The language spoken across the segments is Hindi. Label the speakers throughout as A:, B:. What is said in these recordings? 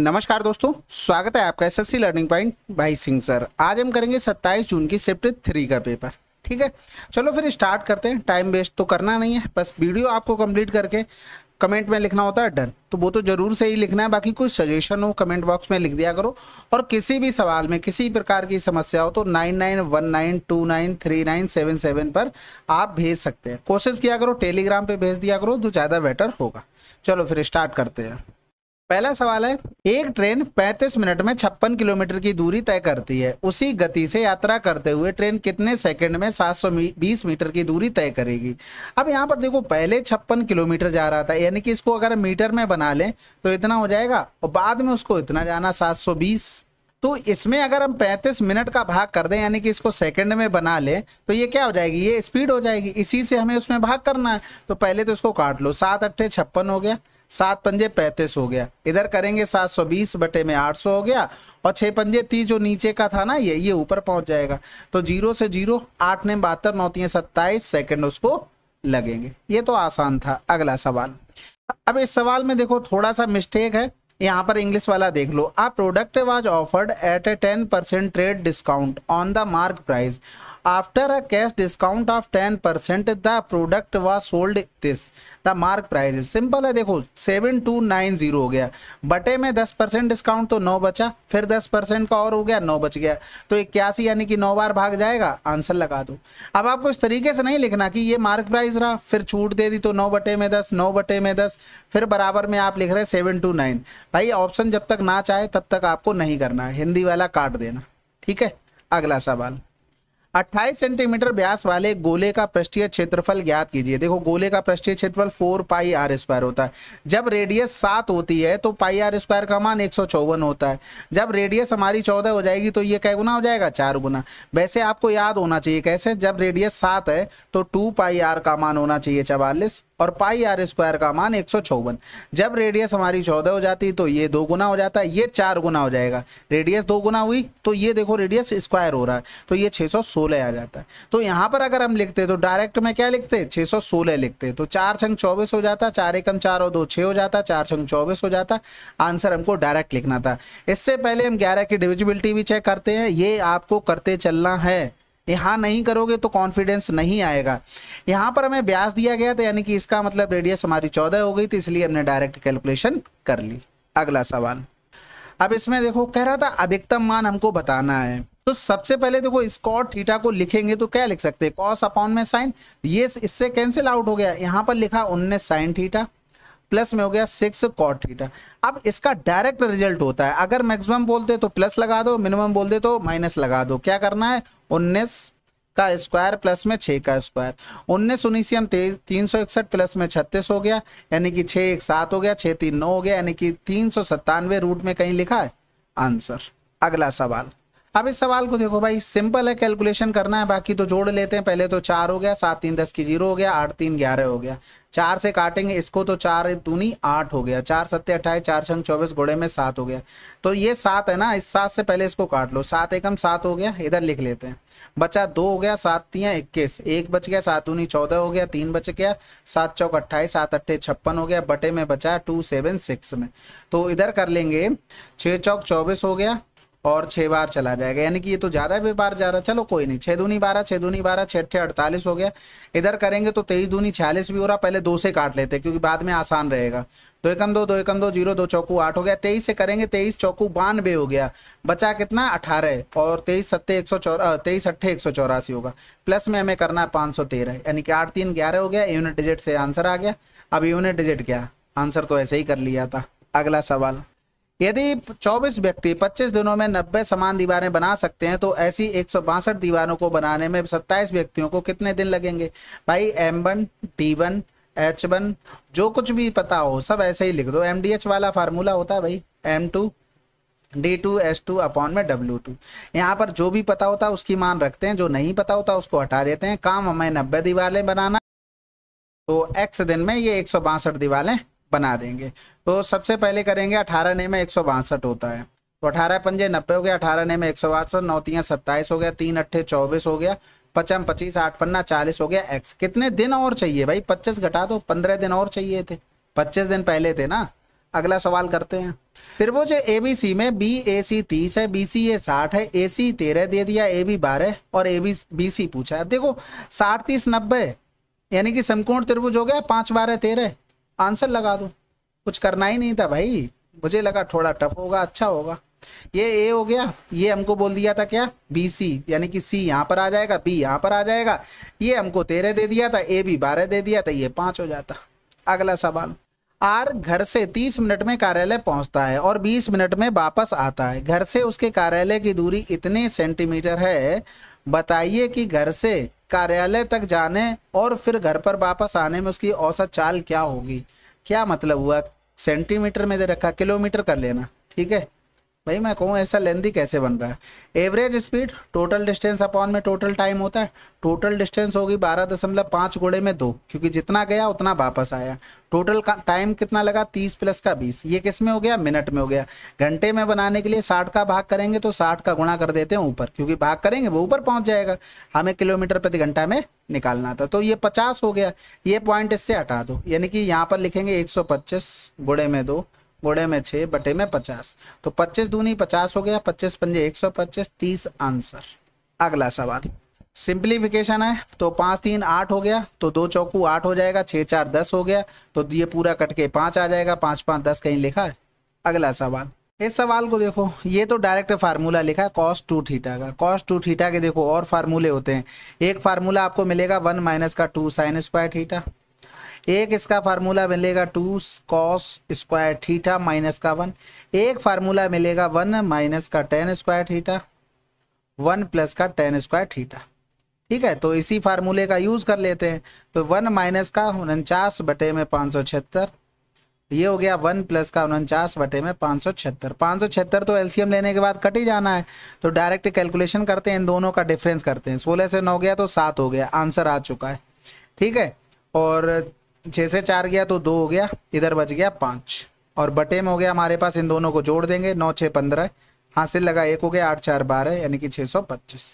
A: नमस्कार दोस्तों स्वागत है आपका एस लर्निंग पॉइंट भाई सिंह सर आज हम करेंगे 27 जून की शिफ्ट थ्री का पेपर ठीक है चलो फिर स्टार्ट करते हैं टाइम वेस्ट तो करना नहीं है बस वीडियो आपको कंप्लीट करके कमेंट में लिखना होता है डन तो वो तो जरूर से ही लिखना है बाकी कोई सजेशन हो कमेंट बॉक्स में लिख दिया करो और किसी भी सवाल में किसी प्रकार की समस्या हो तो nine nine one nine two nine three nine seven seven पर आप भेज सकते हैं कोशिश किया करो टेलीग्राम पे भेज दिया करो तो ज़्यादा बेटर होगा चलो फिर स्टार्ट करते हैं पहला सवाल है एक ट्रेन 35 मिनट में छप्पन किलोमीटर की दूरी तय करती है उसी गति से यात्रा करते हुए ट्रेन कितने सेकंड में 720 मीटर की दूरी तय करेगी अब यहाँ पर देखो पहले छप्पन किलोमीटर जा रहा था यानी कि इसको अगर मीटर में बना लें तो इतना हो जाएगा और बाद में उसको इतना जाना 720 तो इसमें अगर हम 35 मिनट का भाग कर दें यानी कि इसको सेकंड में बना लें तो ये क्या हो जाएगी ये स्पीड हो जाएगी इसी से हमें उसमें भाग करना है तो पहले तो इसको काट लो सात अट्ठे छप्पन हो गया सात पंजे पैंतीस हो गया इधर करेंगे सात सौ बीस बटे में आठ सौ हो गया और छः पंजे तीस जो नीचे का था ना ये ये ऊपर पहुंच जाएगा तो जीरो से जीरो आठ ने बहत्तर है सत्ताईस सेकेंड उसको लगेंगे ये तो आसान था अगला सवाल अब इस सवाल में देखो थोड़ा सा मिस्टेक है यहाँ पर इंग्लिश वाला देख लो a product was offered at a ten percent trade discount on the mark price a cash discount of ten percent the product was sold this the mark price simple है देखो सेवन टू नाइन जीरो हो गया बटे में दस परसेंट डिस्काउंट तो नौ बचा फिर दस परसेंट का और हो गया नौ बच गया तो इक्यासी यानी कि नौ बार भाग जाएगा आंसर लगा दो अब आपको इस तरीके से नहीं लिखना कि ये मार्क प्राइज रहा फिर छूट दे दी तो नौ बटे में दस नौ बटे में दस फिर बराबर में आप लिख रहे सेवन टू नाइन भाई ऑप्शन जब तक ना चाहे तब तक आपको नहीं करना है हिंदी वाला काट देना ठीक है अगला सवाल अट्ठाईस सेंटीमीटर व्यास वाले गोले का पृष्ठीय क्षेत्रफल ज्ञात कीजिए देखो गोले का पृष्ठीय क्षेत्रफल फोर पाई आर स्क्वायर होता है जब रेडियस सात होती है तो पाई आर स्क्वायर का मान एक होता है जब रेडियस हमारी चौदह हो जाएगी तो ये कै गुना हो जाएगा चार गुना वैसे आपको याद होना चाहिए कैसे जब रेडियस सात है तो टू पाई आर का मान होना चाहिए चवालीस और पाई आर स्क्वायर का मान एक जब रेडियस हमारी चौदह हो जाती तो ये दो गुना हो जाता है ये चार गुना हो जाएगा रेडियस दो गुना हुई तो ये देखो रेडियस स्क्वायर हो रहा है तो ये 616 आ जाता है तो यहाँ पर अगर हम लिखते तो डायरेक्ट में क्या लिखते 616 लिखते तो चार छंग चौबीस हो जाता चार एकम चार और दो छः हो जाता चार छंग चौबीस हो जाता आंसर हमको डायरेक्ट लिखना था इससे पहले हम ग्यारह की डिविजिबिलिटी भी चेक करते हैं ये आपको करते चलना है यहाँ नहीं करोगे तो कॉन्फिडेंस नहीं आएगा यहाँ पर हमें ब्याज दिया गया तो यानी कि इसका मतलब रेडियस हमारी चौदह हो गई तो इसलिए हमने डायरेक्ट कैलकुलेशन कर ली अगला सवाल अब इसमें देखो कह रहा था अधिकतम मान हमको बताना है तो सबसे पहले देखो स्कॉट थीटा को लिखेंगे तो क्या लिख सकते हैं कॉस अपॉन में साइन ये इससे कैंसिल आउट हो गया यहाँ पर लिखा उन्नीस साइन थीटा प्लस में हो गया सिक्स कॉट थीटा अब इसका डायरेक्ट रिजल्ट होता है अगर मैक्सिमम बोलते तो प्लस लगा दो मिनिमम बोलते तो माइनस लगा दो क्या करना है उन्नीस का स्क्वायर प्लस में छः का स्क्वायर उन्नीस उन्नीस तीन सौ इकसठ प्लस में छत्तीस हो गया यानी कि छः एक सात हो गया छः तीन नौ हो गया यानी कि तीन सौ सत्तानवे रूट में कहीं लिखा है आंसर अगला सवाल अब इस सवाल को देखो भाई सिंपल है कैलकुलेशन करना है बाकी तो जोड़ लेते हैं पहले तो चार हो गया सात तीन दस की जीरो हो गया आठ तीन ग्यारह हो गया चार से काटेंगे इसको तो चार दूनी आठ हो गया चार सत्य अट्ठाईस चार छंग चौबीस घोड़े में सात हो गया तो ये सात है ना इस सात से पहले इसको काट लो सात एकम सात हो गया इधर लिख लेते हैं बचा दो हो गया सात तिया इक्कीस एक बच गया सात दूनी चौदह हो गया तीन बच गया सात चौक अट्ठाईस सात अट्ठे छप्पन हो गया बटे में बचा टू सेवन सिक्स में तो इधर कर लेंगे छः चौक चौबीस हो गया और छः बार चला जाएगा यानी कि ये तो ज़्यादा भी बार जा रहा चलो कोई नहीं छः दूनी बारह छः दूनी बारह छः अट्ठे अड़तालीस हो गया इधर करेंगे तो तेईस दूनी छियालीस भी हो रहा पहले दो से काट लेते क्योंकि बाद में आसान रहेगा दो एकम दो दो एकम दो जीरो दो चौकू आठ हो गया तेईस से करेंगे तेईस चौकू बानवे हो गया बचा कितना अठारह और तेईस सत्ते एक सौ चौरा तेईस अट्ठे एक सौ चौरासी होगा प्लस में हमें करना है पाँच सौ तेरह यानी कि आठ तीन ग्यारह हो गया यूनिट डिजिट से आंसर आ गया अब यूनिट डिजिट क्या आंसर तो ऐसे ही कर लिया था अगला सवाल यदि 24 व्यक्ति 25 दिनों में 90 समान दीवारें बना सकते हैं तो ऐसी एक दीवारों को बनाने में 27 व्यक्तियों को कितने दिन लगेंगे भाई M one H1 one H one जो कुछ भी पता हो सब ऐसे ही लिख दो एम डी एच वाला फार्मूला होता है भाई M two D two S two upon में डब्ल्यू टू यहाँ पर जो भी पता होता है उसकी मान रखते हैं जो नहीं पता होता उसको हटा देते हैं काम हमें नब्बे दीवारें बनाना तो एक्स दिन में ये एक सौ बासठ दीवारें बना देंगे तो सबसे पहले करेंगे अठारह ने में एक होता है तो अठारह पंजे नब्बे हो गया अठारह ने में एक सौ बासठ तीन सत्ताईस हो गया तीन अट्ठे चौबीस हो गया पचम पच्चीस आठ पन्ना चालीस हो गया एक्स कितने दिन और चाहिए भाई पच्चीस घटा दो पंद्रह दिन और चाहिए थे पच्चीस दिन पहले थे ना अगला सवाल करते हैं त्रिभुज ए बी सी में बी ए सी तीस है बी सी ए साठ है ए सी तेरह दे दिया ए बी बारह और ए बी बी सी पूछा है देखो साठ तीस नब्बे यानी कि समकोण त्रिभुज हो गया पांच बारह तेरह आंसर लगा दो कुछ करना ही नहीं था भाई मुझे लगा थोड़ा टफ होगा अच्छा होगा ये ए हो गया ये हमको बोल दिया था क्या बी सी यानी कि सी यहाँ पर आ जाएगा बी यहाँ पर आ जाएगा ये हमको तेरह दे दिया था ए भी बारह दे दिया था ये पाँच हो जाता अगला सवाल आर घर से तीस मिनट में कार्यालय पहुंचता है और बीस मिनट में वापस आता है घर से उसके कार्यालय की दूरी इतने सेंटीमीटर है बताइए कि घर से कार्यालय तक जाने और फिर घर पर वापस आने में उसकी औसत चाल क्या होगी क्या मतलब हुआ सेंटीमीटर में दे रखा किलोमीटर कर लेना ठीक है भाई मैं कहूँ ऐसा लेंदी कैसे बन रहा है average speed total distance upon में टोटल टाइम होता है टोटल डिस्टेंस होगी बारह दशमलव पाँच गुड़े में दो क्योंकि जितना गया उतना वापस आया टोटल का टाइम कितना लगा तीस प्लस का बीस ये किस में हो गया मिनट में हो गया घंटे में बनाने के लिए साठ का भाग करेंगे तो साठ का गुणा कर देते हैं ऊपर क्योंकि भाग करेंगे वो ऊपर पहुंच जाएगा हमें किलोमीटर प्रति घंटा में निकालना था तो ये पचास हो गया ये पॉइंट इससे हटा दो यानी कि यहाँ पर लिखेंगे एक सौ पच्चीस गुड़े में दो बोड़े में छे बटे में पचास तो पच्चीस दूनी पचास हो गया पच्चीस पंजे एक सौ पच्चीस तीस आंसर अगला सवाल सिंप्लीफिकेशन है तो पांच तीन आठ हो गया तो दो चौकू आठ हो जाएगा छः चार दस हो गया तो ये पूरा कट के आ जाएगा पांच पांच दस कहीं लिखा है अगला सवाल इस सवाल को देखो ये तो डायरेक्ट फार्मूला लिखा है कॉस टू थीटा का कॉस टू थीटा के देखो और फार्मूले होते हैं एक फार्मूला आपको मिलेगा वन माइनस का टू साइन स्क्वायर थीटा एक इसका फार्मूला मिलेगा two cos square theta minus का वन एक फार्मूला मिलेगा वन माइनस का tan square theta one plus का टेन स्क्वायर थीटा ठीक है तो इसी फार्मूले का यूज कर लेते हैं तो वन माइनस का उनचास बटे में पाँच सौ छिहत्तर ये हो गया वन प्लस का उनचास बटे में पाँच सौ छिहत्तर पाँच सौ छिहत्तर तो एलसीएम लेने के बाद कट ही जाना है तो डायरेक्ट कैलकुलेशन करते हैं इन दोनों का डिफरेंस करते हैं सोलह से नौ गया तो सात हो गया आंसर आ चुका है ठीक है और छः से चार गया तो दो हो गया इधर बच गया पाँच और बटे में हो गया हमारे पास इन दोनों को जोड़ देंगे नौ छः पंद्रह हासिल लगा एक हो गया आठ चार बारह यानी कि छः सौ पच्चीस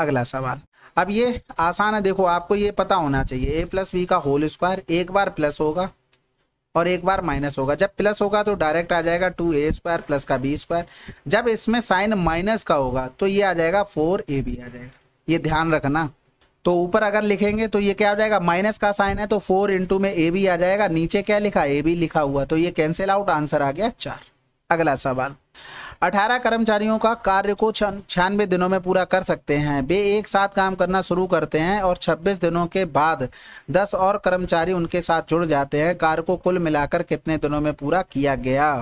A: अगला सवाल अब ये आसान है देखो आपको ये पता होना चाहिए ए प्लस बी का होल स्क्वायर एक बार प्लस होगा और एक बार माइनस होगा जब प्लस होगा तो डायरेक्ट आ जाएगा टू ए स्क्वायर प्लस का बी स्क्वायर जब इसमें साइन माइनस का होगा तो ये आ जाएगा फोर ए बी आ जाएगा ये ध्यान रखना तो ऊपर अगर लिखेंगे तो ये क्या हो जाएगा माइनस का साइन है तो फोर इंटू में ए बी आ जाएगा नीचे क्या लिखा ए बी लिखा हुआ तो ये कैंसिल आउट आंसर आ गया चार अगला सवाल अठारह कर्मचारियों का कार्य को छियानवे दिनों में पूरा कर सकते हैं वे एक साथ काम करना शुरू करते हैं और 26 दिनों के बाद 10 और कर्मचारी उनके साथ जुड़ जाते हैं कार्य को कुल मिलाकर कितने दिनों में पूरा किया गया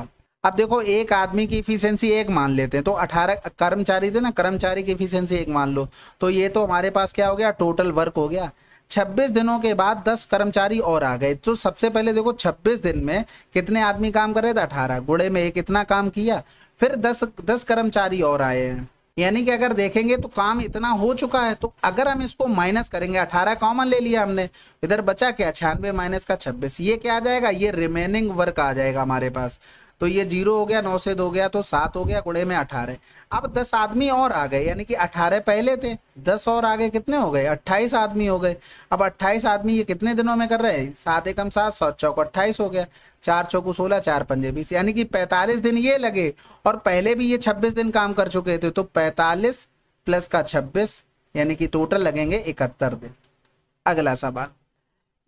A: अब देखो एक आदमी की इफिशियंसी एक मान लेते हैं तो अठारह कर्मचारी थे ना कर्मचारी की इफिशियंसी एक मान लो तो ये तो हमारे पास क्या हो गया टोटल वर्क हो गया 26 दिनों के बाद 10 कर्मचारी और आ गए तो सबसे पहले देखो 26 दिन में कितने आदमी काम कर रहे थे अठारह गुड़े में एक इतना काम किया फिर 10 10 कर्मचारी और आए हैं यानी कि अगर देखेंगे तो काम इतना हो चुका है तो अगर हम इसको माइनस करेंगे अठारह कॉमन ले लिया हमने इधर बचा क्या छियानवे माइनस का छब्बीस ये क्या आ जाएगा ये रिमेनिंग वर्क आ जाएगा हमारे पास तो ये जीरो हो गया नौ से दो गया तो सात हो गया गुड़े में अठारह अब दस आदमी और आ गए यानी कि अठारह पहले थे दस और आगे कितने हो गए अट्ठाईस आदमी हो गए अब अट्ठाईस आदमी ये कितने दिनों में कर रहे हैं सात एकम सात सौ चौक अट्ठाईस हो गया चार चौकू सोलह चार पंजे बीस यानी कि पैंतालीस दिन ये लगे और पहले भी ये छब्बीस दिन काम कर चुके थे तो पैंतालीस प्लस का छब्बीस यानी कि टोटल लगेंगे इकहत्तर दिन अगला सवाल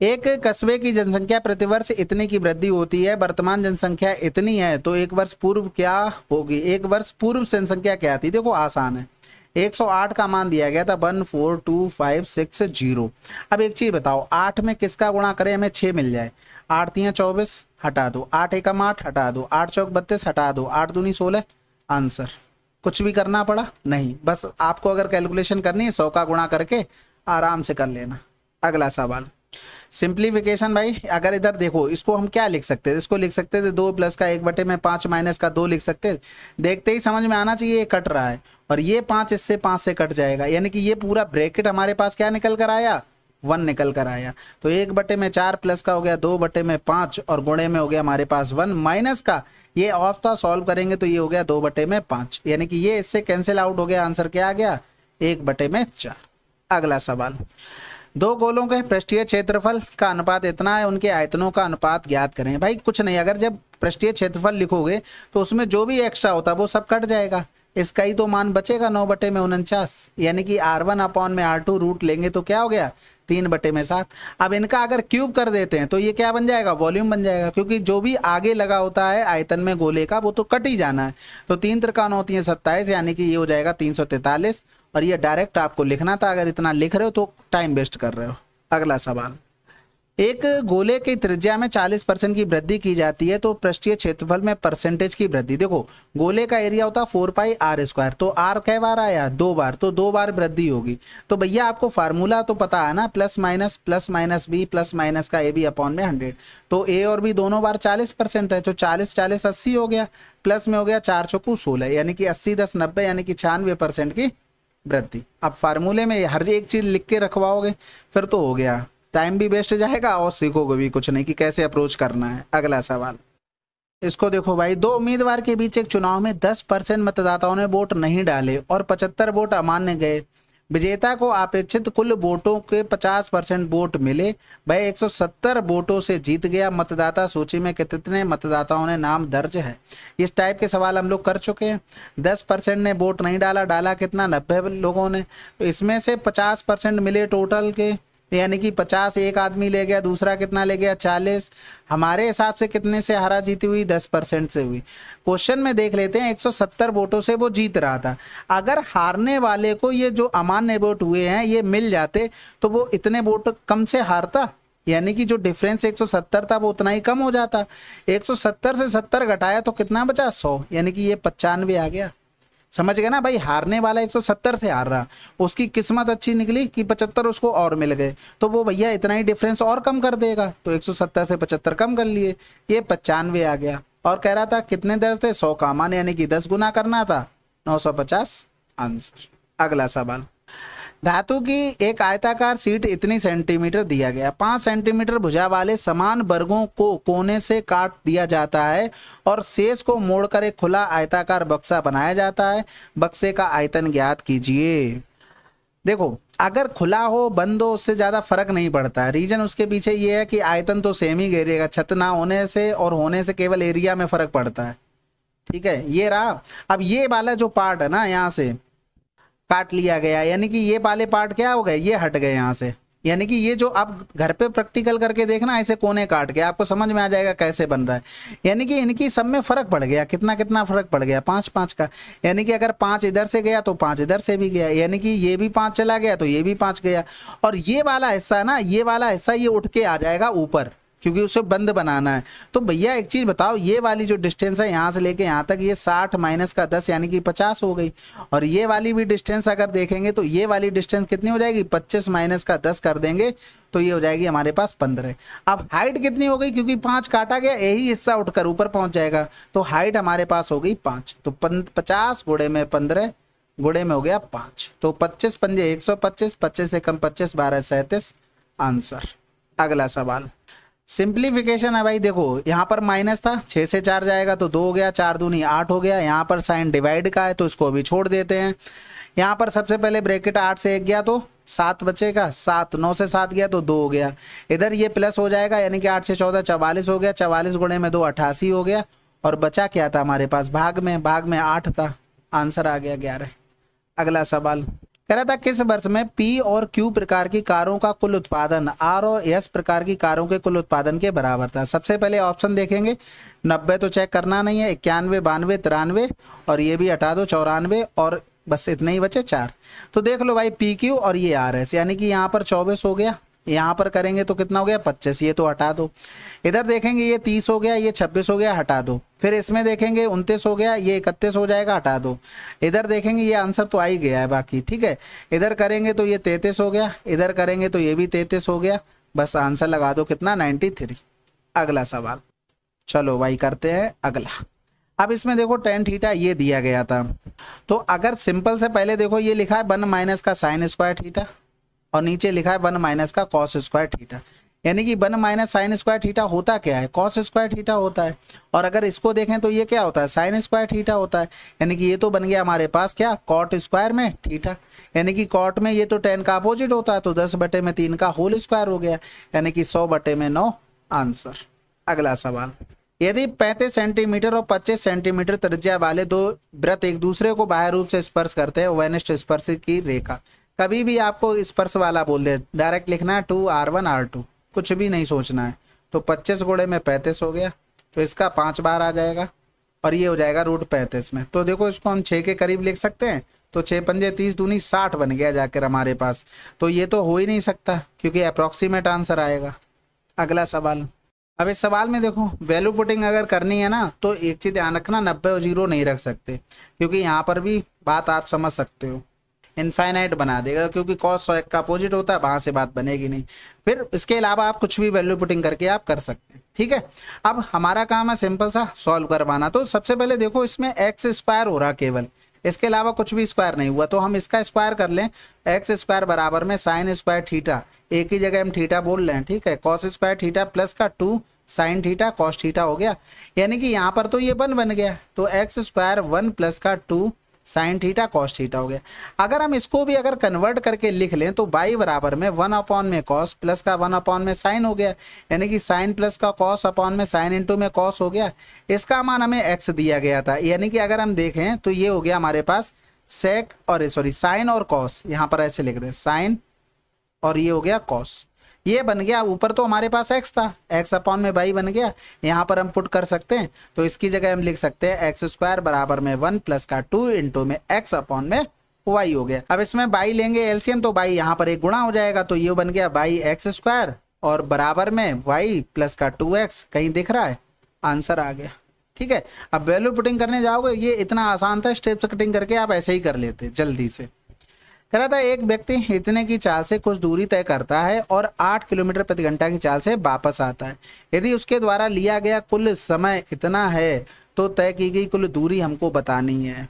A: एक कस्बे की जनसंख्या प्रतिवर्ष इतने की वृद्धि होती है वर्तमान जनसंख्या इतनी है तो एक वर्ष पूर्व क्या होगी एक वर्ष पूर्व जनसंख्या क्या थी देखो आसान है 108 का मान दिया गया था one four two five six zero अब एक चीज बताओ आठ में किसका गुणा करें हमें छह मिल जाए आठ तीन चौबीस हटा दो आठ एकम आठ हटा दो आठ चौक बत्तीस हटा दो आठ दूनी सोलह आंसर कुछ भी करना पड़ा नहीं बस आपको अगर कैलकुलेशन करनी है सौ का गुणा करके आराम से कर लेना अगला सवाल सिंप्लीफिकेशन भाई अगर इधर देखो इसको हम क्या लिख सकते हैं इसको लिख सकते थे दो प्लस का एक बटे में पांच माइनस का दो लिख सकते देखते ही समझ में आना चाहिए ये कट रहा है और ये पांच इससे पांच से कट जाएगा यानी कि ये पूरा ब्रैकेट हमारे पास क्या निकल कर आया वन निकल कर आया तो एक बटे में चार प्लस का हो गया दो बटे में पांच और गुणे में हो गया हमारे पास वन माइनस का ये ऑफ था सॉल्व करेंगे तो ये हो गया दो बटे में पांच यानी कि ये इससे कैंसिल आउट हो गया आंसर क्या आ गया एक बटे में चार अगला सवाल दो गोलों के पृष्ठीय क्षेत्रफल का अनुपात इतना है उनके आयतनों का अनुपात ज्ञात करें भाई कुछ नहीं अगर जब पृष्ठीय क्षेत्रफल लिखोगे तो उसमें जो भी एक्स्ट्रा होता है वो सब कट जाएगा इसका ही तो मान बचेगा नौ बटे में उनचास यानी कि आर वन अपॉन में आर टू रूट लेंगे तो क्या हो गया तीन बटे में सात अब इनका अगर क्यूब कर देते हैं तो ये क्या बन जाएगा वॉल्यूम बन जाएगा क्योंकि जो भी आगे लगा होता है आयतन में गोले का वो तो कट ही जाना है तो तीन त्रिकाण होती है सत्ताईस यानी कि ये हो जाएगा तीन सौ तैतालीस और ये डायरेक्ट आपको लिखना था अगर इतना लिख रहे हो तो टाइम वेस्ट कर रहे हो अगला सवाल एक गोले के त्रिज्या में 40 परसेंट की वृद्धि की जाती है तो पृष्ठीय क्षेत्रफल में परसेंटेज की वृद्धि देखो गोले का एरिया होता है फोर पाई आर स्क्वायर तो आर कई बार आया दो बार तो दो बार वृद्धि होगी तो भैया आपको फार्मूला तो पता है ना plus minus plus minus B plus minus का ए बी अपॉन में हंड्रेड तो ए और बी दोनों बार चालीस परसेंट है तो चालीस चालीस अस्सी हो गया प्लस में हो गया चार चौकू सोलह यानी कि अस्सी दस नब्बे यानी कि छियानवे परसेंट की वृद्धि अब फार्मूले में हर एक चीज़ लिख के रखवाओगे फिर तो हो गया टाइम भी वेस्ट जाएगा और सीखोगे भी कुछ नहीं कि कैसे अप्रोच करना है अगला सवाल इसको देखो भाई दो उम्मीदवार के बीच एक चुनाव में 10 परसेंट मतदाताओं ने वोट नहीं डाले और 75 वोट अमान्य गए विजेता को अपेक्षित कुल वोटों के 50 परसेंट वोट मिले वह 170 वोटों से जीत गया मतदाता सूची में कितने मतदाताओं ने नाम दर्ज है इस टाइप के सवाल हम लोग कर चुके हैं 10 परसेंट ने वोट नहीं डाला डाला कितना नब्बे लोगों ने इसमें से 50 परसेंट मिले टोटल के यानी कि पचास एक आदमी ले गया दूसरा कितना ले गया चालीस हमारे हिसाब से कितने से हारा जीती हुई दस परसेंट से हुई क्वेश्चन में देख लेते हैं एक सौ सत्तर वोटों से वो जीत रहा था अगर हारने वाले को ये जो अमान्य वोट हुए हैं ये मिल जाते तो वो इतने वोट कम से हारता यानी कि जो डिफरेंस 170 था वो उतना ही कम हो जाता 170 से 70 घटाया तो कितना बचा 100 यानी कि ये पचानवे आ गया समझ गए ना भाई हारने वाला 170 से हार रहा उसकी किस्मत अच्छी निकली कि 75 उसको और मिल गए तो वो भैया इतना ही डिफरेंस और कम कर देगा तो 170 से 75 कम कर लिए ये पचानवे आ गया और कह रहा था कितने दर्ज थे सौ का मान यानी कि दस गुना करना था 950 आंसर अगला सवाल धातु की एक आयताकार सीट इतनी सेंटीमीटर दिया गया पांच सेंटीमीटर भुजा वाले समान वर्गों को कोने से काट दिया जाता है और शेष को मोड़कर एक खुला आयताकार बक्सा बनाया जाता है बक्से का आयतन ज्ञात कीजिए देखो अगर खुला हो बंद हो उससे ज़्यादा फर्क नहीं पड़ता रीजन उसके पीछे ये है कि आयतन तो सेम ही घेरेगा छत ना होने से और होने से केवल एरिया में फर्क पड़ता है ठीक है ये रहा अब ये वाला जो पार्ट है ना यहाँ से काट लिया गया यानी कि ये वाले पार्ट क्या हो गए ये हट गए यहाँ से यानी कि ये जो आप घर पे प्रैक्टिकल करके देखना ऐसे कोने काट के आपको समझ में आ जाएगा कैसे बन रहा है यानी कि इनकी सब में फर्क पड़ गया कितना कितना फर्क पड़ गया पाँच पाँच का यानी कि अगर पाँच इधर से गया तो पाँच इधर से भी गया यानी कि ये भी पाँच चला गया तो ये भी पाँच गया और ये वाला हिस्सा ना ये वाला हिस्सा ये उठ के आ जाएगा ऊपर क्योंकि उसे बंद बनाना है तो भैया एक चीज़ बताओ ये वाली जो डिस्टेंस है यहाँ से लेके यहाँ तक ये साठ माइनस का दस यानी कि पचास हो गई और ये वाली भी डिस्टेंस अगर देखेंगे तो ये वाली डिस्टेंस कितनी हो जाएगी पच्चीस माइनस का दस कर देंगे तो ये हो जाएगी हमारे पास पंद्रह अब हाइट कितनी हो गई क्योंकि पांच काटा गया यही हिस्सा उठकर ऊपर पहुंच जाएगा तो हाइट हमारे पास हो गई पांच तो पचास गुड़े में पंद्रह गुड़े में हो गया पांच तो पच्चीस पंजे एक सौ पच्चीस पच्चीस से कम पच्चीस बारह सैंतीस आंसर अगला सवाल सिंप्लीफिकेशन है भाई देखो यहाँ पर माइनस था छः से चार जाएगा तो दो हो गया चार दूनी आठ हो गया यहाँ पर साइन डिवाइड का है तो इसको अभी छोड़ देते हैं यहाँ पर सबसे पहले ब्रैकेट आठ से एक गया तो सात बचेगा सात नौ से सात गया तो दो हो गया इधर ये प्लस हो जाएगा यानी कि आठ से चौदह चवालीस हो गया चवालीस गुणे में दो अट्ठासी हो गया और बचा क्या था हमारे पास भाग में भाग में आठ था आंसर आ गया ग्यारह अगला सवाल कह रहा था किस वर्ष में पी और क्यू प्रकार की कारों का कुल उत्पादन आर और एस प्रकार की कारों के कुल उत्पादन के बराबर था सबसे पहले ऑप्शन देखेंगे नब्बे तो चेक करना नहीं है इक्यानवे बानवे तिरानवे और ये भी हटा दो चौरानवे और बस इतने ही बचे चार तो देख लो भाई पी क्यू और ये आर एस यानी कि यहाँ पर चौबीस हो गया यहाँ पर करेंगे तो कितना हो गया पच्चीस ये तो हटा दो इधर देखेंगे ये तीस हो गया ये छब्बीस हो गया हटा दो फिर इसमें देखेंगे उनतीस हो गया ये इकतीस हो जाएगा हटा दो इधर देखेंगे ये आंसर तो आ ही गया है बाकी ठीक है इधर करेंगे तो ये तैतीस हो गया इधर करेंगे तो ये भी तैतीस हो गया बस आंसर लगा दो कितना नाइन्टी थ्री अगला सवाल चलो भाई करते हैं अगला अब इसमें देखो टेन थीटा ये दिया गया था तो अगर सिंपल से पहले देखो ये लिखा है वन माइनस का साइन स्क्वायर थीटा और नीचे लिखा है वन माइनस का कॉस स्क्वायर थीटा यानी कि one minus sine square theta होता क्या है कॉस स्क्वायर थीटा होता है और अगर इसको देखें तो ये क्या होता है साइन स्क्वायर थीटा होता है यानी कि ये तो बन गया हमारे पास क्या कॉट स्क्वायर में थीटा यानी कि कॉट में ये तो टेन का अपोजिट होता है तो दस बटे में तीन का होल स्क्वायर हो गया यानी कि सौ बटे में नौ आंसर अगला सवाल यदि 35 सेंटीमीटर और 25 सेंटीमीटर त्रिज्या वाले दो व्रत एक दूसरे को बाह्य रूप से स्पर्श करते हैं वैनिस्ट स्पर्श की रेखा कभी भी आपको स्पर्श वाला बोल दे डायरेक्ट लिखना है two R one R two कुछ भी नहीं सोचना है तो पच्चीस घोड़े में पैंतीस हो गया तो इसका पाँच बार आ जाएगा और ये हो जाएगा रूट पैंतीस में तो देखो इसको हम छः के करीब लिख सकते हैं तो छः पंजे तीस दूनी साठ बन गया जाकर हमारे पास तो ये तो हो ही नहीं सकता क्योंकि अप्रॉक्सीमेट आंसर आएगा अगला सवाल अब इस सवाल में देखो वैल्यू पुटिंग अगर करनी है ना तो एक चीज़ ध्यान रखना नब्बे और जीरो नहीं रख सकते क्योंकि यहाँ पर भी बात आप समझ सकते हो इनफाइनाइट बना देगा क्योंकि कॉस सौ एक का अपोजिट होता है वहां से बात बनेगी नहीं फिर इसके अलावा आप कुछ भी वैल्यू पुटिंग करके आप कर सकते हैं ठीक है अब हमारा काम है सिंपल सा सॉल्व करवाना तो सबसे पहले देखो इसमें एक्स स्क्वायर हो रहा केवल इसके अलावा कुछ भी स्क्वायर नहीं हुआ तो हम इसका स्क्वायर कर लें एक्स स्क्वायर बराबर में साइन स्क्वायर थीटा एक ही जगह हम थीटा बोल रहे हैं ठीक है कॉस स्क्वायर थीटा प्लस का two sine theta cos theta हो गया यानी कि यहाँ पर तो ये वन बन गया तो एक्स स्क्वायर वन प्लस का two sine theta cos theta हो गया अगर हम इसको भी अगर कन्वर्ट करके लिख लें तो बाई बराबर में वन अपॉन में कॉस प्लस का वन अपॉन में साइन हो गया यानी कि साइन प्लस का कॉस अपॉन में साइन इंटू में कॉस हो गया इसका मान हमें एक्स दिया गया था यानी कि अगर हम देखें तो ये हो गया हमारे पास सेक और सॉरी साइन और कॉस यहाँ पर ऐसे लिख दें साइन और ये हो गया कॉस ये बन गया ऊपर तो हमारे पास एक्स था एक्स अपॉन में बाई बन गया यहाँ पर हम पुट कर सकते हैं तो इसकी जगह हम लिख सकते हैं एक्स स्क्वायर बराबर में वन प्लस का टू इंटू में एक्स अपॉन में वाई हो गया अब इसमें बाई लेंगे एलसीएम तो बाई यहाँ पर एक गुणा हो जाएगा तो ये बन गया बाई एक्स स्क्वायर और बराबर में वाई प्लस का टू एक्स कहीं दिख रहा है आंसर आ गया ठीक है अब वैल्यू पुटिंग करने जाओगे ये इतना आसान था स्टेप कटिंग करके आप ऐसे ही कर लेते जल्दी से कह रहा था एक व्यक्ति इतने की चाल से कुछ दूरी तय करता है और आठ किलोमीटर प्रति घंटा की चाल से वापस आता है यदि उसके द्वारा लिया गया कुल समय इतना है तो तय की गई कुल दूरी हमको बतानी है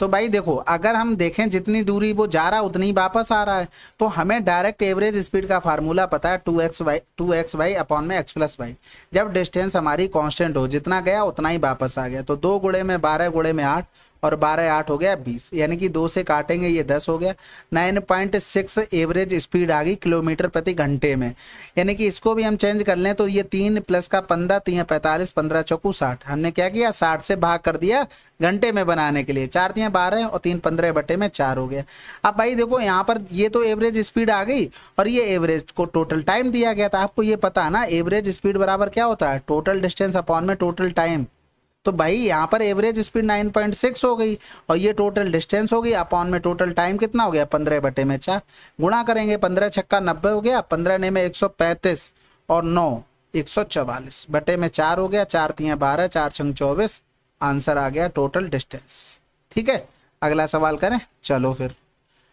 A: तो भाई देखो अगर हम देखें जितनी दूरी वो जा रहा उतनी वापस आ रहा है तो हमें डायरेक्ट एवरेज स्पीड का फार्मूला पता है two X Y two X Y upon में एक्स प्लस वाई जब डिस्टेंस हमारी कांस्टेंट हो जितना गया उतना ही वापस आ गया तो दो गुड़े में बारह गुड़े में आठ और बारह आठ हो गया बीस यानी कि दो से काटेंगे ये दस हो गया nine point six average speed आ गई किलोमीटर प्रति घंटे में यानी कि इसको भी हम चेंज कर लें तो ये तीन प्लस का पंद्रह तीन पैंतालीस पंद्रह चौकू साठ हमने क्या किया साठ से भाग कर दिया घंटे में बनाने के लिए चार तीन बारह और तीन पंद्रह बटे में चार हो गया अब भाई देखो यहाँ पर ये तो एवरेज स्पीड आ गई और ये एवरेज को टोटल टाइम दिया गया था आपको ये पता ना एवरेज स्पीड बराबर क्या होता है टोटल डिस्टेंस अपॉन में टोटल टाइम तो भाई यहाँ पर एवरेज स्पीड 9.6 हो गई और ये टोटल डिस्टेंस हो गई अपॉन में टोटल टाइम कितना हो गया पंद्रह बटे में चार गुणा करेंगे पंद्रह छक्का नब्बे हो गया पंद्रह ने में एक सौ पैंतीस और नौ एक सौ चवालीस बटे में चार हो गया चार तीन बारह चार छंग चौबीस आंसर आ गया टोटल डिस्टेंस ठीक है अगला सवाल करें चलो फिर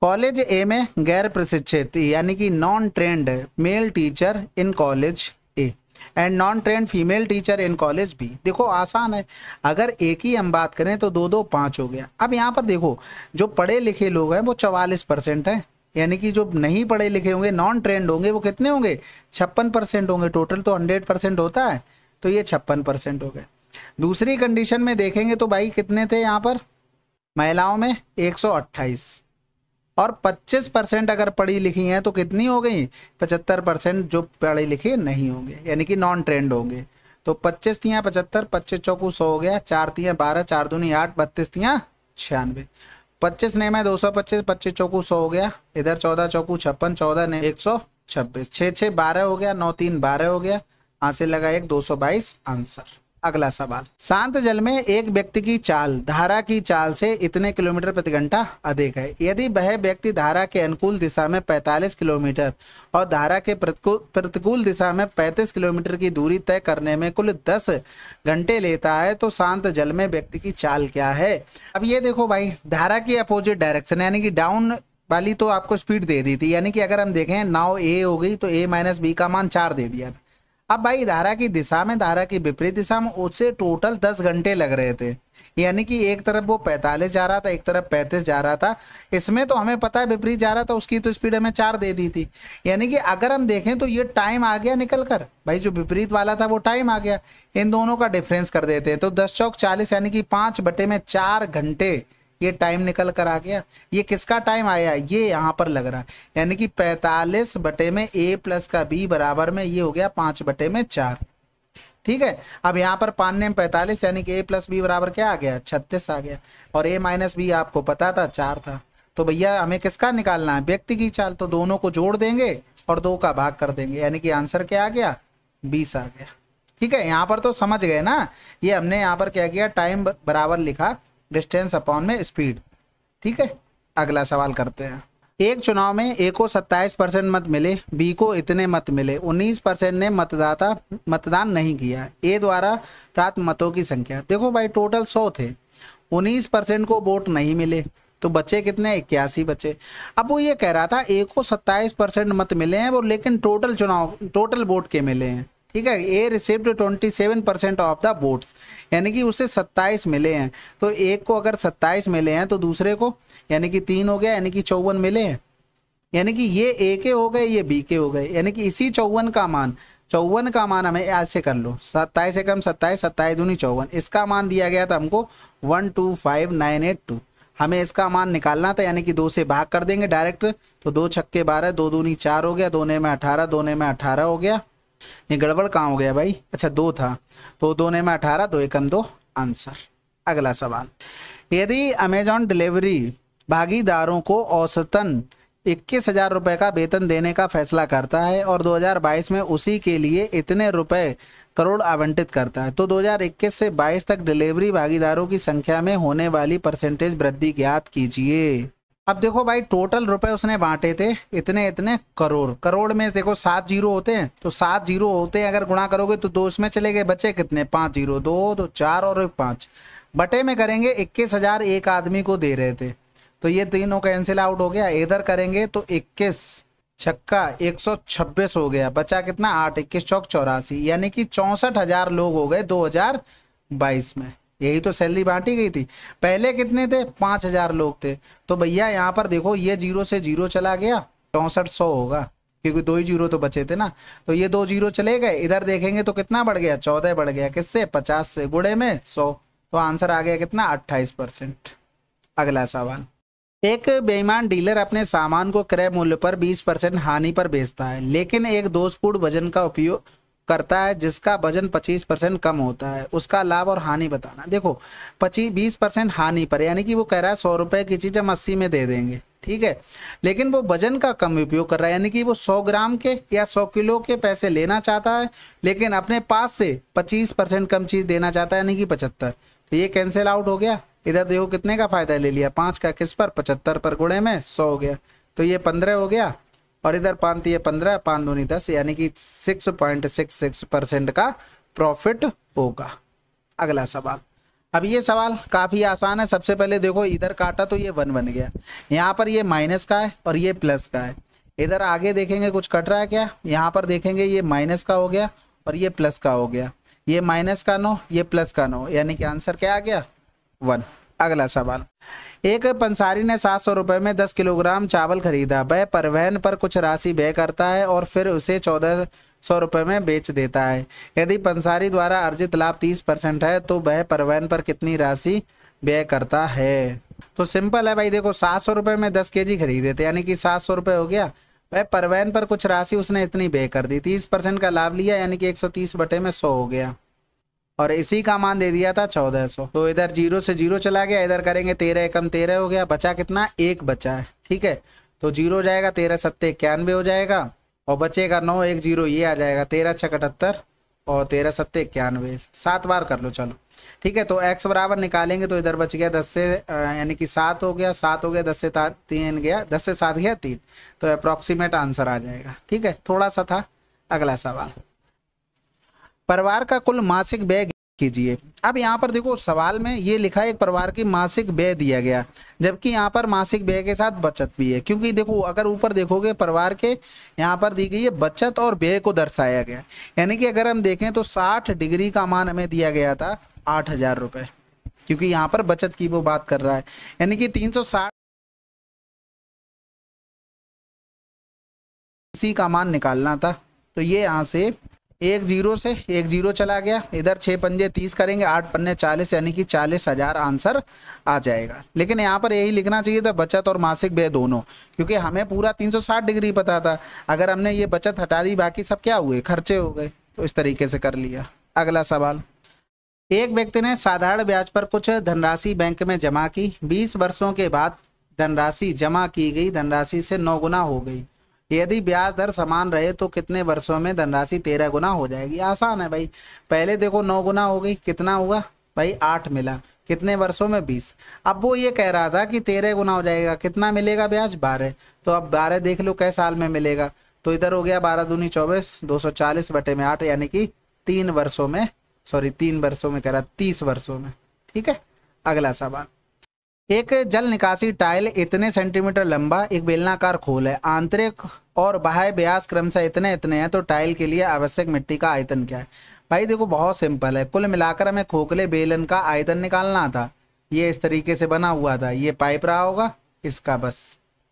A: कॉलेज ए में गैर प्रशिक्षित यानी कि non trained male teacher in college and non train female teacher in college भी देखो आसान है अगर एक ही हम बात करें तो दो दो पाँच हो गया अब यहाँ पर देखो जो पढ़े लिखे लोग हैं वो चवालीस परसेंट हैं यानी कि जो नहीं पढ़े लिखे होंगे नॉन ट्रेंड होंगे वो कितने होंगे छप्पन परसेंट होंगे टोटल तो हंड्रेड परसेंट होता है तो ये छप्पन परसेंट हो गए दूसरी कंडीशन में देखेंगे तो भाई कितने थे यहाँ पर महिलाओं में एक सौ अट्ठाईस और 25 परसेंट अगर पढ़ी लिखी हैं तो कितनी हो गई 75 परसेंट जो पढ़े लिखे नहीं होंगे यानी कि नॉन ट्रेंड होंगे तो 25 तियाँ 75 पच्चीस चौकू सौ हो गया चार तियाँ बारह चार दूनी आठ बत्तीस तियाँ छियानवे पच्चीस नेम है दो सौ पच्चीस पच्चीस चौकू सौ हो गया इधर चौदह चौकू छप्पन चौदह ने एक सौ छब्बीस छः छः बारह हो गया नौ तीन बारह हो गया हाथ से लगा एक दो सौ बाईस आंसर अगला सवाल शांत जल में एक व्यक्ति की चाल धारा की चाल से इतने किलोमीटर प्रति घंटा अधिक है यदि वह व्यक्ति धारा के अनुकूल दिशा में 45 किलोमीटर और धारा के प्रतिकूल दिशा में 35 किलोमीटर की दूरी तय करने में कुल 10 घंटे लेता है तो शांत जल में व्यक्ति की चाल क्या है अब ये देखो भाई धारा की अपोजिट डायरेक्शन यानी कि डाउन वाली तो आपको स्पीड दे दी थी यानी कि अगर हम देखें नाव ए हो गई तो ए माइनस बी का मान चार दे दिया था अब भाई धारा की दिशा में धारा की विपरीत दिशा में उससे टोटल दस घंटे लग रहे थे यानी कि एक तरफ वो पैंतालीस जा रहा था एक तरफ पैंतीस जा रहा था इसमें तो हमें पता है विपरीत जा रहा था उसकी तो स्पीड हमें चार दे दी थी यानी कि अगर हम देखें तो ये टाइम आ गया निकल कर भाई जो विपरीत वाला था वो टाइम आ गया इन दोनों का डिफरेंस कर देते हैं तो दस चौक चालीस यानी कि पांच बटे में चार घंटे ये टाइम निकल कर आ गया ये किसका टाइम आया ये यहाँ पर लग रहा है यानी कि पैतालीस बटे में ए प्लस का बी बराबर में ये हो गया पांच बटे में चार ठीक है अब यहाँ पर पानने में पैंतालीस यानी कि ए प्लस बी बराबर क्या आ गया छत्तीस आ गया और ए माइनस बी आपको पता था चार था तो भैया हमें किसका निकालना है व्यक्ति की चाल तो दोनों को जोड़ देंगे और दो का भाग कर देंगे यानी कि आंसर क्या आ गया बीस आ गया ठीक है यहाँ पर तो समझ गए ना ये हमने यहाँ पर क्या किया टाइम बराबर लिखा डिस्टेंस अपॉन में स्पीड ठीक है अगला सवाल करते हैं एक चुनाव में ए को 27 परसेंट मत मिले बी को इतने मत मिले 19 परसेंट ने मतदाता मतदान नहीं किया ए द्वारा प्राप्त मतों की संख्या देखो भाई टोटल 100 थे 19 परसेंट को वोट नहीं मिले तो बचे कितने इक्यासी बचे अब वो ये कह रहा था ए को 27 परसेंट मत मिले हैं वो लेकिन टोटल चुनाव टोटल वोट के मिले हैं ठीक है A received 27 percent of the votes यानी कि उसे 27 मिले हैं तो एक को अगर 27 मिले हैं तो दूसरे को यानी कि तीन हो गया यानी कि चौवन मिले हैं यानी कि ये ए के हो गए ये बी के हो गए यानी कि इसी चौवन का मान चौवन का मान हमें आज से कर लो सत्ताईस एकम सत्ताईस सत्ताईस दूनी चौवन इसका मान दिया गया था हमको one two five nine eight two हमें इसका मान निकालना था यानी कि दो से भाग कर देंगे डायरेक्ट तो दो छक्के बारह दो दूनी चार हो गया दोने में अठारह दोने में अठारह हो गया ये गड़बड़ कहाँ हो गया भाई अच्छा दो था तो ने में अठारह दो एकम दो आंसर अगला सवाल यदि अमेजॉन डिलीवरी भागीदारों को औसतन इक्कीस हजार रुपये का वेतन देने का फैसला करता है और 2022 में उसी के लिए इतने रुपए करोड़ आवंटित करता है तो 2021 से 22 तक डिलीवरी भागीदारों की संख्या में होने वाली परसेंटेज वृद्धि ज्ञात कीजिए अब देखो भाई टोटल रुपए उसने बांटे थे इतने इतने करोड़ करोड़ में देखो सात जीरो होते हैं तो सात जीरो होते हैं अगर गुणा करोगे तो दो उसमें चले गए बचे कितने पाँच जीरो दो दो चार और पाँच बटे में करेंगे इक्कीस हजार एक आदमी को दे रहे थे तो ये तीनों कैंसिल आउट हो गया इधर करेंगे तो इक्कीस छक्का एक सौ छब्बीस हो गया बचा कितना आठ इक्कीस चौक चौरासी यानी कि चौंसठ हजार लोग हो गए दो हजार बाईस में यही तो सैलरी बांटी गई थी पहले कितने थे पांच हजार लोग थे तो भैया यहाँ पर देखो ये जीरो से जीरो चला गया चौसठ सौ होगा क्योंकि दो ही जीरो तो बचे थे ना तो ये दो जीरो चले गए इधर देखेंगे तो कितना बढ़ गया चौदह बढ़ गया किससे पचास से गुड़े में सौ तो आंसर आ गया कितना अट्ठाईस परसेंट अगला सवाल एक बेईमान डीलर अपने सामान को क्रय मूल्य पर 20 परसेंट हानि पर बेचता है लेकिन एक दोषपूर्ण वजन का उपयोग करता है जिसका वजन 25 परसेंट कम होता है उसका लाभ और हानि बताना देखो पच्चीस बीस परसेंट हानि पर यानी कि वो कह रहा है सौ रुपए की चीज़ हम अस्सी में दे देंगे ठीक है लेकिन वो वजन का कम उपयोग कर रहा है यानी कि वो 100 ग्राम के या 100 किलो के पैसे लेना चाहता है लेकिन अपने पास से 25 परसेंट कम चीज़ देना चाहता है यानी कि पचहत्तर तो ये कैंसिल आउट हो गया इधर देखो कितने का फ़ायदा ले लिया पांच का किस पर पचहत्तर पर गुड़े में सौ हो गया तो ये पंद्रह हो गया और इधर पान तीय पंद्रह पान दूनी दस यानी कि six point six six percent का प्रॉफिट होगा अगला सवाल अब ये सवाल काफ़ी आसान है सबसे पहले देखो इधर काटा तो ये वन बन गया यहाँ पर ये माइनस का है और ये प्लस का है इधर आगे देखेंगे कुछ कट रहा है क्या यहाँ पर देखेंगे ये माइनस का हो गया और ये प्लस का हो गया ये माइनस का नो ये प्लस का नो यानी कि आंसर क्या आ गया वन अगला सवाल एक पंसारी ने सात सौ रुपये में दस किलोग्राम चावल खरीदा वह परिवहन पर कुछ राशि व्यय करता है और फिर उसे चौदह सौ रुपये में बेच देता है यदि पंसारी द्वारा अर्जित लाभ तीस परसेंट है तो वह परिवहन पर कितनी राशि व्यय करता है तो सिंपल है भाई देखो सात सौ रुपये में दस के जी खरीदे थे यानी कि सात सौ रुपये हो गया वह परिवहन पर कुछ राशि उसने इतनी व्यय कर दी तीस परसेंट का लाभ लिया यानी कि एक सौ तीस बटे में सौ हो गया और इसी का मान दे दिया था चौदह सौ तो इधर जीरो से जीरो चला गया इधर करेंगे तेरह एकम तेरह हो गया बचा कितना एक बचा है ठीक है तो जीरो हो जाएगा तेरह सत्ते इक्यानवे हो जाएगा और बचेगा नौ एक जीरो ये आ जाएगा तेरह छः अठहत्तर और तेरह सत्ते इक्यानवे सात बार कर लो चलो ठीक है तो एक्स बराबर निकालेंगे तो इधर बच गया दस से यानी कि सात हो गया सात हो गया दस से तीन गया दस से सात गया तीन तो अप्रॉक्सीमेट आंसर आ जाएगा ठीक है थोड़ा सा था अगला सवाल परिवार का कुल मासिक व्यय कीजिए अब यहाँ पर देखो सवाल में ये लिखा है एक परिवार की मासिक व्यय दिया गया जबकि यहाँ पर मासिक व्यय के साथ बचत भी है क्योंकि देखो अगर ऊपर देखोगे परिवार के यहाँ पर दी गई है बचत और व्यय को दर्शाया गया यानी कि अगर हम देखें तो साठ डिग्री का मान हमें दिया गया था आठ हजार क्योंकि यहाँ पर बचत की वो बात कर रहा है यानी कि तीन सौ का मान निकालना था तो ये यहाँ से एक जीरो से एक जीरो चला गया इधर छः पंजे तीस करेंगे आठ पन्ने चालीस यानी कि चालीस हज़ार आंसर आ जाएगा लेकिन यहाँ पर यही लिखना चाहिए था बचत और मासिक व्यय दोनों क्योंकि हमें पूरा तीन सौ साठ डिग्री पता था अगर हमने ये बचत हटा दी बाकी सब क्या हुए खर्चे हो गए तो इस तरीके से कर लिया अगला सवाल एक व्यक्ति ने साधारण ब्याज पर कुछ धनराशि बैंक में जमा की बीस वर्षों के बाद धनराशि जमा की गई धनराशि से नौ गुना हो गई यदि ब्याज दर समान रहे तो कितने वर्षों में धनराशि तेरह गुना हो जाएगी आसान है भाई पहले देखो नौ गुना हो गई कितना हुआ भाई आठ मिला कितने वर्षों में बीस अब वो ये कह रहा था कि तेरह गुना हो जाएगा कितना मिलेगा ब्याज बारह तो अब बारह देख लो कै साल में मिलेगा तो इधर हो गया बारह दूनी चौबीस दो सौ चालीस बटे में आठ यानी कि तीन वर्षों में सॉरी तीन वर्षों में कह रहा तीस वर्षों में ठीक है अगला सवाल एक जल निकासी टाइल इतने सेंटीमीटर लंबा एक बेलनाकार खोल है आंतरिक और बाह्य ब्यास से इतने इतने हैं तो टाइल के लिए आवश्यक मिट्टी का आयतन क्या है भाई देखो बहुत सिंपल है कुल मिलाकर हमें खोखले बेलन का आयतन निकालना था ये इस तरीके से बना हुआ था ये पाइप रहा होगा इसका बस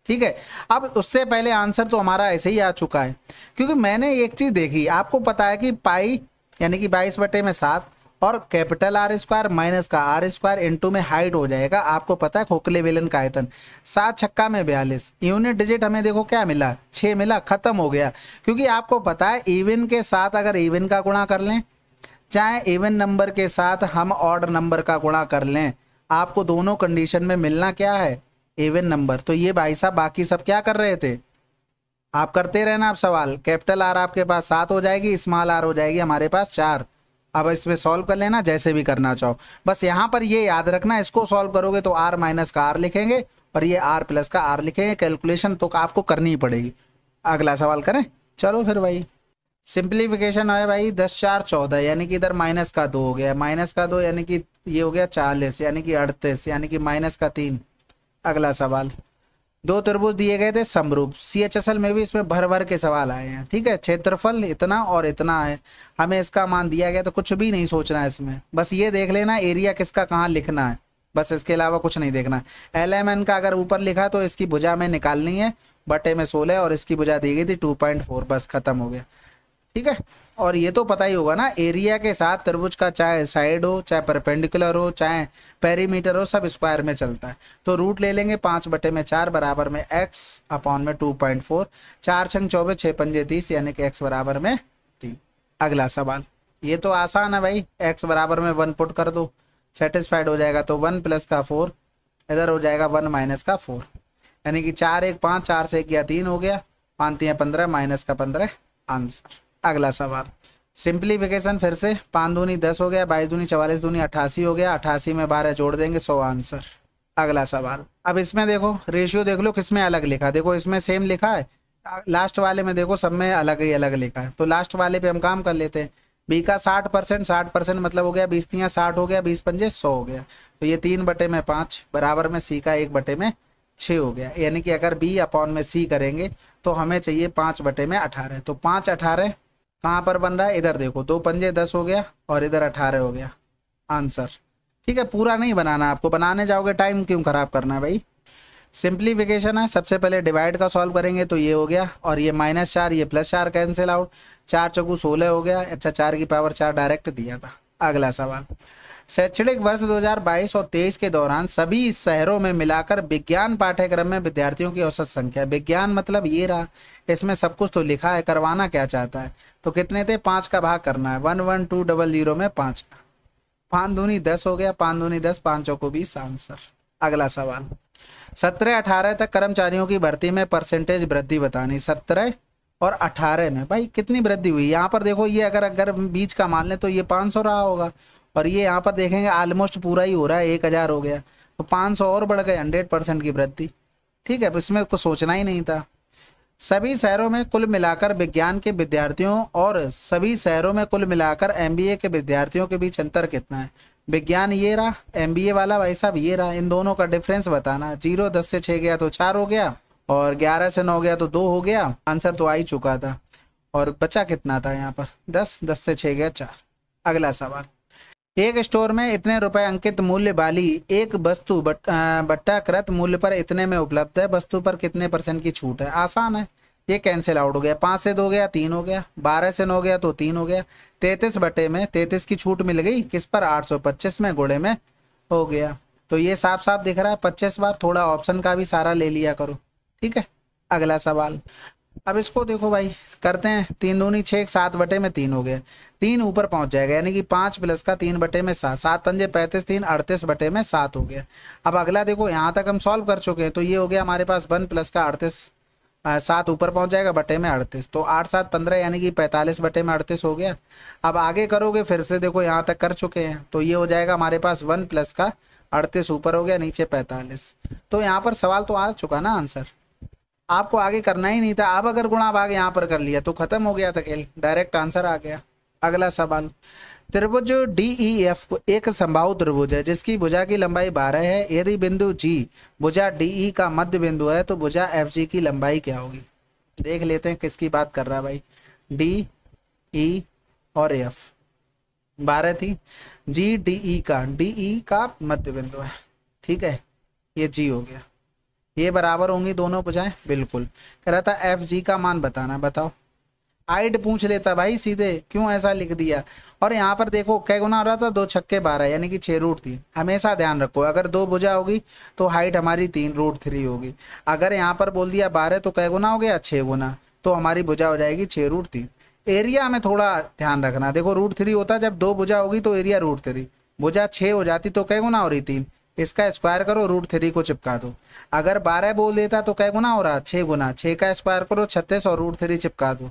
A: ठीक है अब उससे पहले आंसर तो हमारा ऐसे ही आ चुका है क्योंकि मैंने एक चीज़ देखी आपको पता है कि पाई यानी कि बाईस बटे में सात और कैपिटल आर स्क्वायर माइनस का आर स्क्वायर इंटू में हाइट हो जाएगा आपको पता है खोखले बेलन का आयतन सात छक्का में बयालीस यूनिट डिजिट हमें देखो क्या मिला छः मिला खत्म हो गया क्योंकि आपको पता है इवन के साथ अगर इवन का गुणा कर लें चाहे इवन नंबर के साथ हम ऑर्ड नंबर का गुणा कर लें आपको दोनों कंडीशन में मिलना क्या है इवन नंबर तो ये भाई साहब बाकी सब क्या कर रहे थे आप करते रहना आप सवाल कैपिटल आर आपके पास सात हो जाएगी स्मॉल आर हो जाएगी हमारे पास चार अब इस पर सॉल्व कर लेना जैसे भी करना चाहो बस यहाँ पर ये याद रखना इसको सॉल्व करोगे तो आर माइनस का आर लिखेंगे और ये आर प्लस का आर लिखेंगे कैलकुलेशन तो आपको करनी ही पड़ेगी अगला सवाल करें चलो फिर भाई सिंप्लीफिकेशन है भाई दस चार चौदह यानी कि इधर माइनस का दो हो गया माइनस का दो यानी कि ये हो गया चालीस यानी कि अड़तीस यानी कि माइनस का तीन अगला सवाल दो त्रिभुज दिए गए थे समरूप सी एच एस एल में भी इसमें भर भर के सवाल आए हैं ठीक है क्षेत्रफल इतना और इतना है हमें इसका मान दिया गया तो कुछ भी नहीं सोचना है इसमें बस ये देख लेना एरिया किसका कहाँ लिखना है बस इसके अलावा कुछ नहीं देखना एल एम एन का अगर ऊपर लिखा तो इसकी भुजा में निकालनी है बटे में सोलह और इसकी भुजा दी गई थी टू पॉइंट फोर बस खत्म हो गया ठीक है और ये तो पता ही होगा ना एरिया के साथ त्रिभुज का चाहे साइड हो चाहे परपेंडिकुलर हो चाहे पेरीमीटर हो सब स्क्वायर में चलता है तो रूट ले लेंगे पाँच बटे में चार बराबर में एक्स अपॉन में टू पॉइंट फोर चार छंग चौबीस छः पंजे तीस यानी कि एक्स बराबर में तीन अगला सवाल ये तो आसान है भाई एक्स बराबर में वन पुट कर दो सेटिस्फाइड हो जाएगा तो वन प्लस का फोर इधर हो जाएगा वन माइनस का फोर यानी कि चार एक पाँच चार से एक या तीन हो गया पाँच तीन पंद्रह माइनस का पंद्रह आंसर अगला सवाल सिंप्लीफिकेशन फिर से पाँच दूनी दस हो गया बाईस दूनी चवालीस दूनी अट्ठासी हो गया अट्ठासी में बारह जोड़ देंगे सौ आंसर अगला सवाल अब इसमें देखो रेशियो देख लो किसमें अलग लिखा देखो इसमें सेम लिखा है लास्ट वाले में देखो सब में अलग ही अलग लिखा है तो लास्ट वाले पे हम काम कर लेते हैं बी का साठ परसेंट साठ परसेंट मतलब हो गया बीस तीन साठ हो गया बीस पंजे सौ हो गया तो ये तीन बटे में पाँच बराबर में सी का एक बटे में छः हो गया यानी कि अगर बी अपॉन में सी करेंगे तो हमें चाहिए पाँच बटे में अठारह तो पाँच अठारह कहाँ पर बन रहा है इधर देखो दो पंजे दस हो गया और इधर अठारह हो गया आंसर ठीक है पूरा नहीं बनाना आपको बनाने जाओगे टाइम क्यों ख़राब करना है भाई सिंप्लीफिकेशन है सबसे पहले डिवाइड का सॉल्व करेंगे तो ये हो गया और ये माइनस चार ये प्लस चार कैंसिल आउट चार चौकू सोलह हो गया अच्छा चार की पावर चार डायरेक्ट दिया था अगला सवाल शैक्षणिक वर्ष 2022 और 23 के दौरान सभी शहरों में मिलाकर विज्ञान पाठ्यक्रम में विद्यार्थियों की औसत संख्या विज्ञान मतलब ये रहा इसमें सब कुछ तो लिखा है करवाना क्या चाहता है तो कितने थे पाँच का भाग करना है one one two double zero में पाँच का पाँच दूनी दस हो गया पाँच दूनी दस पाँचों को बीस आंसर अगला सवाल सत्रह अठारह तक कर्मचारियों की भर्ती में परसेंटेज वृद्धि बतानी सत्रह और अठारह में भाई कितनी वृद्धि हुई यहाँ पर देखो ये अगर अगर बीच का मान लें तो ये पाँच सौ रहा होगा और ये यहाँ पर देखेंगे ऑलमोस्ट पूरा ही हो रहा है एक हज़ार हो गया तो पाँच सौ और बढ़ गए हंड्रेड परसेंट की वृद्धि ठीक है इसमें कुछ सोचना ही नहीं था सभी शहरों में कुल मिलाकर विज्ञान के विद्यार्थियों और सभी शहरों में कुल मिलाकर एमबीए के विद्यार्थियों के बीच अंतर कितना है विज्ञान ये रहा एमबीए वाला भाई साहब ये रहा इन दोनों का डिफरेंस बताना जीरो दस से छः गया तो चार हो गया और ग्यारह से नौ गया तो दो हो गया आंसर तो आ ही चुका था और बचा कितना था यहाँ पर दस दस से छः गया चार अगला सवाल एक स्टोर में इतने रुपए अंकित मूल्य वाली एक वस्तु बट्टाकृत मूल्य पर इतने में उपलब्ध है वस्तु पर कितने परसेंट की छूट है आसान है ये कैंसिल आउट हो गया पांच से दो गया तीन हो गया बारह से नौ गया तो तीन हो गया तैतीस बटे में तैतीस की छूट मिल गई किस पर आठ सौ पच्चीस में घोड़े में हो गया तो ये साफ साफ दिख रहा है पच्चीस बार थोड़ा ऑप्शन का भी सारा ले लिया करो ठीक है अगला सवाल अब इसको देखो भाई करते हैं तीन दूनी छः सात बटे में तीन हो गया तीन ऊपर पहुंच जाएगा यानी कि पाँच प्लस का तीन बटे में सात सात पंजे पैंतीस तीन अड़तीस बटे में सात हो गया अब अगला देखो यहाँ तक हम सॉल्व कर चुके हैं तो ये हो गया हमारे पास वन प्लस का अड़तीस सात ऊपर पहुंच जाएगा बटे में अड़तीस तो आठ सात पंद्रह यानी कि पैंतालीस बटे में अड़तीस हो गया अब आगे करोगे फिर से देखो यहाँ तक कर चुके हैं तो ये हो जाएगा हमारे पास वन प्लस का अड़तीस ऊपर हो गया नीचे पैंतालीस तो यहाँ पर सवाल तो आ चुका ना आंसर आपको आगे करना ही नहीं था आप अगर गुणा भाग यहाँ पर कर लिया तो खत्म हो गया था खेल डायरेक्ट आंसर आ गया अगला सवाल त्रिभुज डी ई एफ एक संभाव त्रिभुज है जिसकी भुजा की लंबाई बारह है यदि बिंदु जी भुजा डी ई e का मध्य बिंदु है तो भुजा एफ जी की लंबाई क्या होगी देख लेते हैं किसकी बात कर रहा है भाई डी ई e और एफ बारह थी जी डी ई का डी ई e का मध्य बिंदु है ठीक है ये जी हो गया ये बराबर होंगी दोनों बुझाएं बिल्कुल कह रहा था एफ जी का मान बताना बताओ हाइट पूछ लेता भाई सीधे क्यों ऐसा लिख दिया और यहाँ पर देखो कै गुना हो रहा था दो छक्के बारह यानी कि छः रूट तीन हमेशा ध्यान रखो अगर दो भुजा होगी तो हाइट हमारी तीन रूट थ्री होगी अगर यहाँ पर बोल दिया बारह तो कै गुना हो गया छः गुना तो हमारी भुजा हो जाएगी छः रूट तीन एरिया में थोड़ा ध्यान रखना देखो रूट थ्री होता जब दो भुजा होगी तो एरिया रूट थ्री भुजा छः हो जाती तो कै गुना हो रही तीन इसका स्क्वायर करो रूट थ्री को चिपका दो अगर बारह बोल देता तो क्या गुना हो रहा छः गुना छः का स्क्वायर करो छत्तीस और रूट थ्री चिपका दो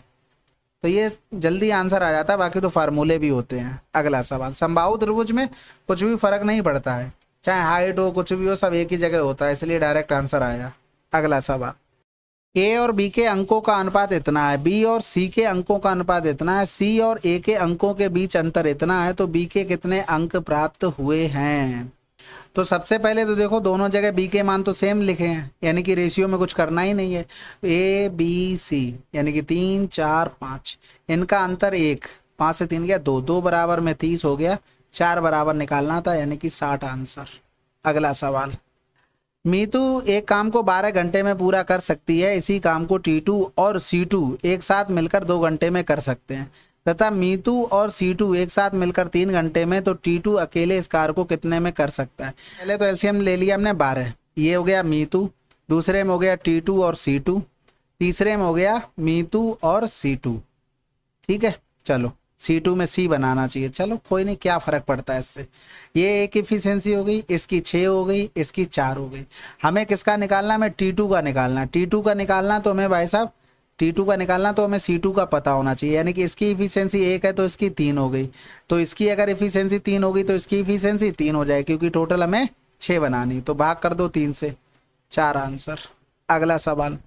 A: तो ये जल्दी आंसर आ जाता है बाकी तो फार्मूले भी होते हैं अगला सवाल संभाव त्रिभुज में कुछ भी फर्क नहीं पड़ता है चाहे हाइट हो कुछ भी हो सब एक ही जगह होता है इसलिए डायरेक्ट आंसर आया अगला सवाल ए और बी के अंकों का अनुपात इतना है बी और सी के अंकों का अनुपात इतना है सी और ए के अंकों के बीच अंतर इतना है तो बी के कितने अंक प्राप्त हुए हैं तो सबसे पहले तो देखो दोनों जगह बी के मान तो सेम लिखे हैं यानी कि रेशियो में कुछ करना ही नहीं है ए बी सी यानी कि तीन चार पाँच इनका अंतर एक पाँच से तीन गया दो दो बराबर में तीस हो गया चार बराबर निकालना था यानी कि साठ आंसर अगला सवाल मीतू एक काम को 12 घंटे में पूरा कर सकती है इसी काम को टीटू और सीटू एक साथ मिलकर दो घंटे में कर सकते हैं तथा मीतू और सी टू एक साथ मिलकर तीन घंटे में तो टी टू अकेले इस कार को कितने में कर सकता है पहले तो एलसीएम ले लिया हमने बारह ये हो गया मीतू दूसरे में हो गया टी टू और सी टू तीसरे में हो गया मीतू और सी टू ठीक है चलो सी टू में सी बनाना चाहिए चलो कोई नहीं क्या फ़र्क पड़ता है इससे ये एक इफिशियंसी हो गई इसकी छः हो गई इसकी चार हो गई हमें किसका निकालना है हमें टू का निकालना है टू का निकालना तो हमें भाई साहब टी टू का निकालना तो हमें सी टू का पता होना चाहिए यानी कि इसकी इफिशियंसी एक है तो इसकी तीन हो गई तो इसकी अगर इफिशियंसी तीन होगी तो इसकी इफिशियंसी तीन हो जाएगी क्योंकि टोटल हमें छः बनानी तो भाग कर दो तीन से चार आंसर अगला सवाल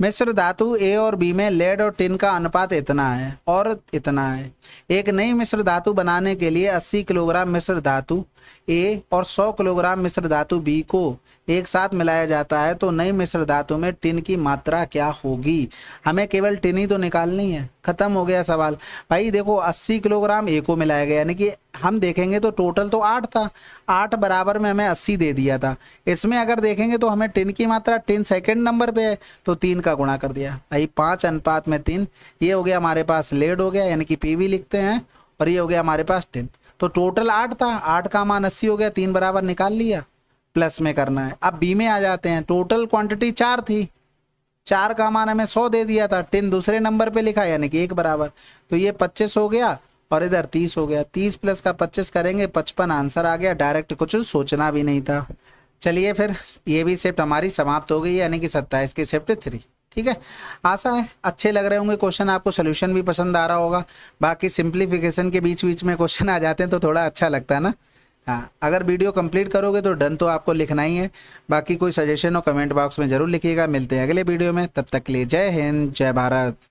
A: मिश्र धातु ए और बी में लेड और टिन का अनुपात इतना है और इतना है एक नई मिश्र धातु बनाने के लिए 80 किलोग्राम मिश्र धातु ए और 100 किलोग्राम मिश्र धातु बी को एक साथ मिलाया जाता है तो नई मिश्र धातु में टिन की मात्रा क्या होगी हमें केवल टिन ही तो निकालनी है खत्म हो गया सवाल भाई देखो 80 किलोग्राम ए को मिलाया गया यानी कि हम देखेंगे तो टोटल तो आठ था आठ बराबर में हमें अस्सी दे दिया था इसमें अगर देखेंगे तो हमें टिन की मात्रा टिन सेकेंड नंबर पे है तो तीन का गुणा कर दिया भाई पाँच अनुपात में तीन ये हो गया हमारे पास लेड हो गया यानी कि पी लिखते हैं और ये हो गया हमारे पास टिन तो टोटल आठ था आठ का मान अस्सी हो गया तीन बराबर निकाल लिया प्लस में करना है अब बी में आ जाते हैं टोटल क्वांटिटी चार थी चार का मान हमें सौ दे दिया था टेन दूसरे नंबर पे लिखा यानी कि एक बराबर तो ये पच्चीस हो गया और इधर तीस हो गया तीस प्लस का पच्चीस करेंगे पचपन आंसर आ गया डायरेक्ट कुछ सोचना भी नहीं था चलिए फिर ये भी शिफ्ट हमारी समाप्त हो गई यानी कि सत्ताईस की शिफ्ट थ्री ठीक है आशा है अच्छे लग रहे होंगे क्वेश्चन आपको सोल्यूशन भी पसंद आ रहा होगा बाकी सिंप्लीफिकेशन के बीच बीच में क्वेश्चन आ जाते हैं तो थोड़ा अच्छा लगता है ना हाँ अगर वीडियो कंप्लीट करोगे तो डन तो आपको लिखना ही है बाकी कोई सजेशन हो कमेंट बॉक्स में ज़रूर लिखिएगा मिलते हैं अगले वीडियो में तब तक के लिए जय हिंद जय भारत